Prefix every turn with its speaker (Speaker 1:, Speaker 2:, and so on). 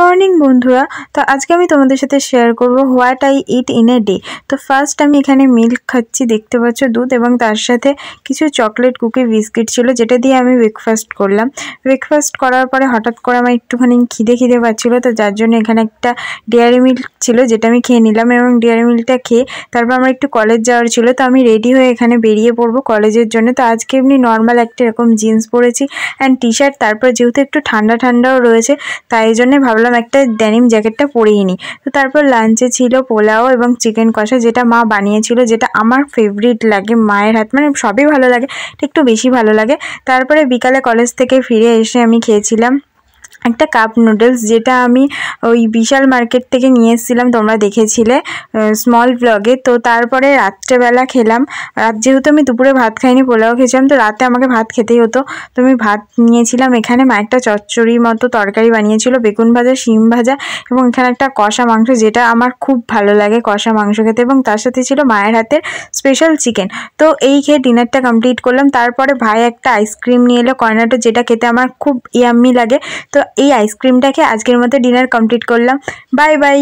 Speaker 1: morning বন্ধুরা তো আজকে আমি তোমাদের সাথে শেয়ার করব what I eat in a day তো ফার্স্ট আমি এখানে মিল্ক খাচ্ছি দেখতে পাচ্ছ দুধ এবং তার সাথে কিছু চকলেট কুকি বিস্কিট ছিল যেটা দিয়ে আমি ব্রেকফাস্ট করলাম ব্রেকফাস্ট করার পরে হঠাৎ করে আমার একটুখানি খিদে খিদে পাচ্ছিলো তো যার জন্য এখানে একটা ডেয়ারি মিল্ক ছিল যেটা আমি খেয়ে নিলাম এবং ডেয়ারি মিল্কটা খেয়ে তারপর আমার একটু কলেজ যাওয়ার ছিল তো আমি রেডি হয়ে এখানে বেরিয়ে পড়বো কলেজের জন্য তো আজকে এমনি নর্মাল একটা এরকম জিন্স পরেছি অ্যান্ড টি শার্ট তারপর যেহেতু একটু ঠান্ডা ঠান্ডাও রয়েছে তাই জন্যে ভাবলাম বললাম একটা ড্যানিম জ্যাকেটটা পরিয়ে নিই তো তারপর লাঞ্চে ছিল পোলাও এবং চিকেন কষা যেটা মা বানিয়েছিল যেটা আমার ফেভারিট লাগে মায়ের হাত মানে সবই ভালো লাগে একটু বেশি ভালো লাগে তারপরে বিকালে কলেজ থেকে ফিরে এসে আমি খেয়েছিলাম একটা কাপ নুডলস যেটা আমি ওই বিশাল মার্কেট থেকে নিয়ে এসেছিলাম তোমরা দেখেছিলে স্মল ব্লগে তো তারপরে রাত্রেবেলা খেলাম রাত যেহেতু আমি দুপুরে ভাত খাইনি পোলাও খেয়েছিলাম তো রাতে আমাকে ভাত খেতেই হতো তো আমি ভাত নিয়েছিলাম এখানে মা একটা চচ্চড়ির মতো তরকারি বানিয়েছিল বেগুন ভাজা শিম ভাজা এবং এখানে একটা কষা মাংস যেটা আমার খুব ভালো লাগে কষা মাংস খেতে এবং তার সাথে ছিল মায়ের হাতের স্পেশাল চিকেন তো এই খেয়ে ডিনারটা কমপ্লিট করলাম তারপরে ভাই একটা আইসক্রিম নিয়ে এলো কর্নাটো যেটা খেতে আমার খুব ইয়াম্মি লাগে তো এই আইসক্রিমটাকে আজকের মতো ডিনার কমপ্লিট করলাম বাই বাই